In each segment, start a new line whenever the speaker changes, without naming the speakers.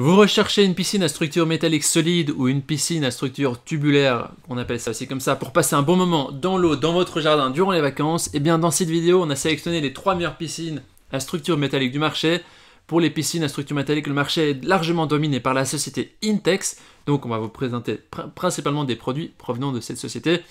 Vous recherchez une piscine à structure métallique solide ou une piscine à structure tubulaire, on appelle ça aussi comme ça, pour passer un bon moment dans l'eau, dans votre jardin, durant les vacances, et eh bien dans cette vidéo, on a sélectionné les trois meilleures piscines à structure métallique du marché. Pour les piscines à structure métallique, le marché est largement dominé par la société Intex, donc on va vous présenter principalement des produits provenant de cette société.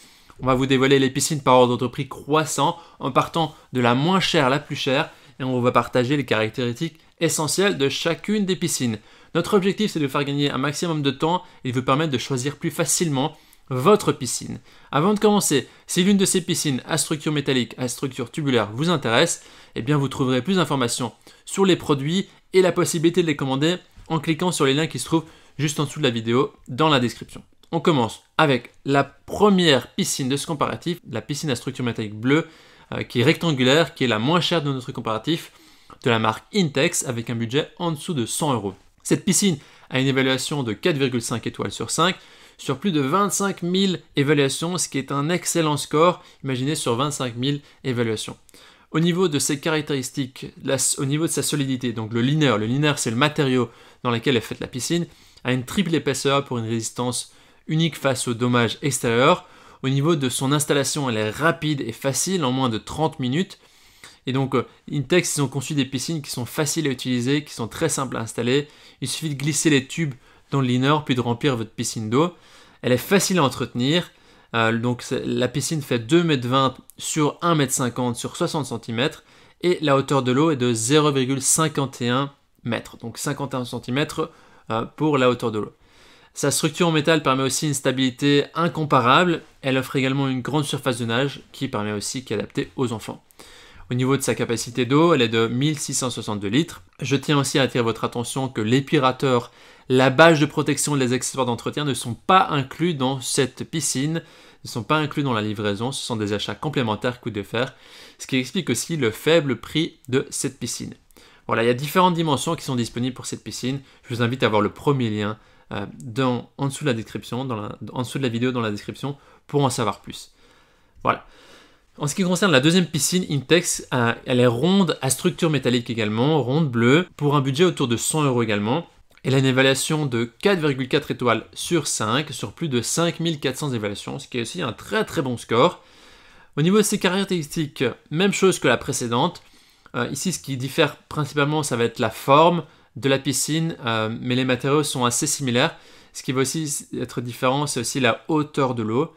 On va vous dévoiler les piscines par ordre de prix croissant, en partant de la moins chère à la plus chère, et on va partager les caractéristiques essentielles de chacune des piscines. Notre objectif, c'est de faire gagner un maximum de temps et de vous permettre de choisir plus facilement votre piscine. Avant de commencer, si l'une de ces piscines à structure métallique, à structure tubulaire vous intéresse, eh bien vous trouverez plus d'informations sur les produits et la possibilité de les commander en cliquant sur les liens qui se trouvent juste en dessous de la vidéo dans la description. On commence avec la première piscine de ce comparatif, la piscine à structure métallique bleue, euh, qui est rectangulaire, qui est la moins chère de notre comparatif, de la marque Intex, avec un budget en dessous de 100 euros. Cette piscine a une évaluation de 4,5 étoiles sur 5 sur plus de 25 000 évaluations, ce qui est un excellent score, imaginez sur 25 000 évaluations. Au niveau de ses caractéristiques, au niveau de sa solidité, donc le liner, le liner c'est le matériau dans lequel est faite la piscine, a une triple épaisseur pour une résistance unique face aux dommages extérieurs. Au niveau de son installation, elle est rapide et facile en moins de 30 minutes. Et donc, euh, Intex, ils ont conçu des piscines qui sont faciles à utiliser, qui sont très simples à installer, il suffit de glisser les tubes dans le liner puis de remplir votre piscine d'eau. Elle est facile à entretenir. Euh, donc la piscine fait 2,20 m sur 1,50 m sur 60 cm et la hauteur de l'eau est de 0,51 m, donc 51 cm euh, pour la hauteur de l'eau. Sa structure en métal permet aussi une stabilité incomparable. Elle offre également une grande surface de nage qui permet aussi d'adapter aux enfants. Au niveau de sa capacité d'eau, elle est de 1662 litres. Je tiens aussi à attirer votre attention que l'épirateur, la bâche de protection et les accessoires d'entretien ne sont pas inclus dans cette piscine, ne sont pas inclus dans la livraison, ce sont des achats complémentaires coûts de fer, ce qui explique aussi le faible prix de cette piscine. Voilà, il y a différentes dimensions qui sont disponibles pour cette piscine. Je vous invite à voir le premier lien euh, dans, en, dessous la description, dans en dessous de la vidéo dans la description pour en savoir plus. Voilà. En ce qui concerne la deuxième piscine, Intex, elle est ronde à structure métallique également, ronde bleue, pour un budget autour de 100 euros également. Elle a une évaluation de 4,4 étoiles sur 5, sur plus de 5400 évaluations, ce qui est aussi un très très bon score. Au niveau de ses caractéristiques, même chose que la précédente. Euh, ici, ce qui diffère principalement, ça va être la forme de la piscine, euh, mais les matériaux sont assez similaires. Ce qui va aussi être différent, c'est aussi la hauteur de l'eau.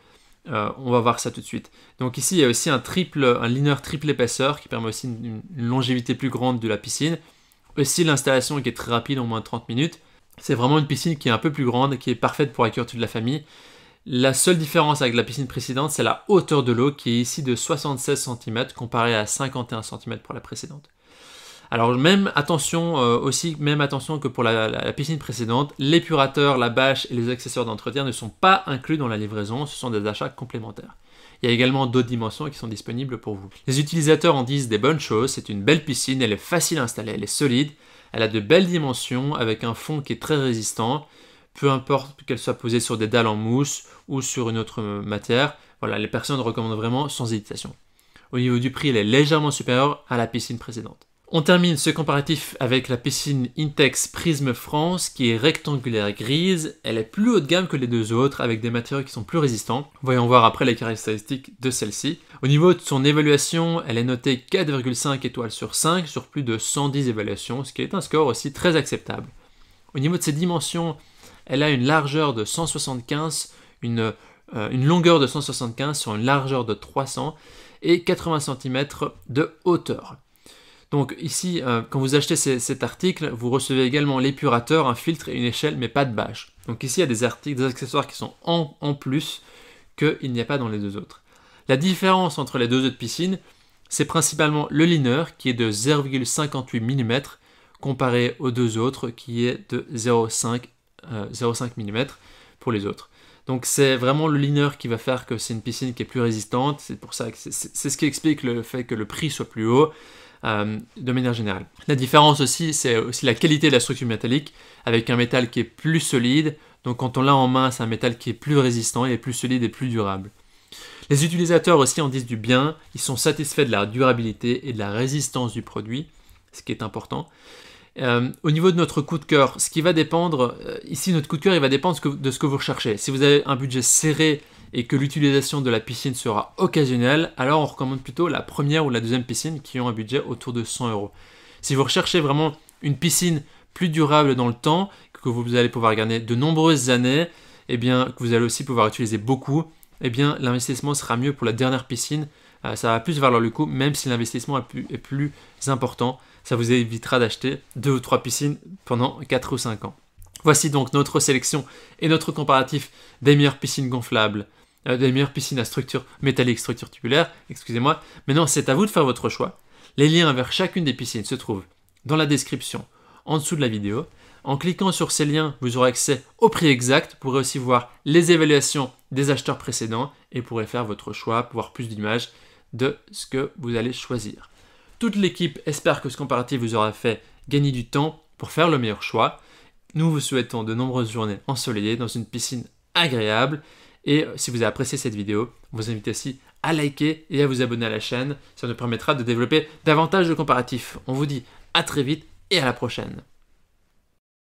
Euh, on va voir ça tout de suite. Donc ici, il y a aussi un triple, un liner triple épaisseur qui permet aussi une, longévité plus grande de la piscine. Aussi l'installation qui est très rapide, en moins de 30 minutes. C'est vraiment une piscine qui est un peu plus grande, qui est parfaite pour accueillir toute la famille. La seule différence avec la piscine précédente, c'est la hauteur de l'eau qui est ici de 76 cm comparé à 51 cm pour la précédente. Alors même attention euh, aussi, même attention que pour la, la piscine précédente, l'épurateur, la bâche et les accessoires d'entretien ne sont pas inclus dans la livraison, ce sont des achats complémentaires. Il y a également d'autres dimensions qui sont disponibles pour vous. Les utilisateurs en disent des bonnes choses, c'est une belle piscine, elle est facile à installer, elle est solide, elle a de belles dimensions avec un fond qui est très résistant, peu importe qu'elle soit posée sur des dalles en mousse ou sur une autre euh, matière, voilà, les personnes recommandent vraiment sans hésitation. Au niveau du prix, elle est légèrement supérieure à la piscine précédente. On termine ce comparatif avec la piscine Intex Prism France qui est rectangulaire grise. Elle est plus haut de gamme que les deux autres avec des matériaux qui sont plus résistants. Voyons voir après les caractéristiques de celle-ci. Au niveau de son évaluation, elle est notée 4,5 étoiles sur 5 sur plus de 110 évaluations, ce qui est un score aussi très acceptable. Au niveau de ses dimensions, elle a une largeur de 175, euh, une longueur de 175 sur une largeur de 300 et 80 cm de hauteur. Donc ici, euh, quand vous achetez cet article, vous recevez également l'épurateur, un filtre et une échelle, mais pas de bâche. Donc ici, il y a des articles, des accessoires qui sont en, plus qu'il n'y a pas dans les deux autres. La différence entre les deux autres piscines, c'est principalement le liner qui est de 0,58 mm comparé aux deux autres qui est de 0,5 euh, mm pour les autres. Donc c'est vraiment le liner qui va faire que c'est une piscine qui est plus résistante. C'est pour ça que c'est ce qui explique le fait que le prix soit plus haut. Euh, de manière générale. La différence aussi, c'est aussi la qualité de la structure métallique avec un métal qui est plus solide. Donc quand on l'a en main, c'est un métal qui est plus résistant et plus solide et plus durable. Les utilisateurs aussi en disent du bien, ils sont satisfaits de la durabilité et de la résistance du produit, ce qui est important. Euh, au niveau de notre coup de cœur, ce qui va dépendre, euh, ici notre coup de cœur, il va dépendre de ce que vous recherchez. Si vous avez un budget serré et que l'utilisation de la piscine sera occasionnelle, alors on recommande plutôt la première ou la deuxième piscine qui ont un budget autour de 100 euros. Si vous recherchez vraiment une piscine plus durable dans le temps, que vous allez pouvoir garder de nombreuses années, et eh bien que vous allez aussi pouvoir utiliser beaucoup, et eh bien l'investissement sera mieux pour la dernière piscine. Euh, ça va plus valoir le coup, même si l'investissement est plus important. Ça vous évitera d'acheter deux ou trois piscines pendant 4 ou 5 ans. Voici donc notre sélection et notre comparatif des meilleures piscines gonflables euh, des meilleures piscines à structure métallique, structure tubulaire, excusez-moi. Maintenant, c'est à vous de faire votre choix. Les liens vers chacune des piscines se trouvent dans la description, en dessous de la vidéo. En cliquant sur ces liens, vous aurez accès au prix exact, vous pourrez aussi voir les évaluations des acheteurs précédents et pourrez faire votre choix, voir plus d'images de ce que vous allez choisir. Toute l'équipe espère que ce comparatif vous aura fait gagner du temps pour faire le meilleur choix. Nous vous souhaitons de nombreuses journées ensoleillées dans une piscine agréable. Et euh, si vous avez apprécié cette vidéo, on vous invite aussi à liker et à vous abonner à la chaîne. Ça nous permettra de développer davantage de comparatifs. On vous dit à très vite et à la prochaine.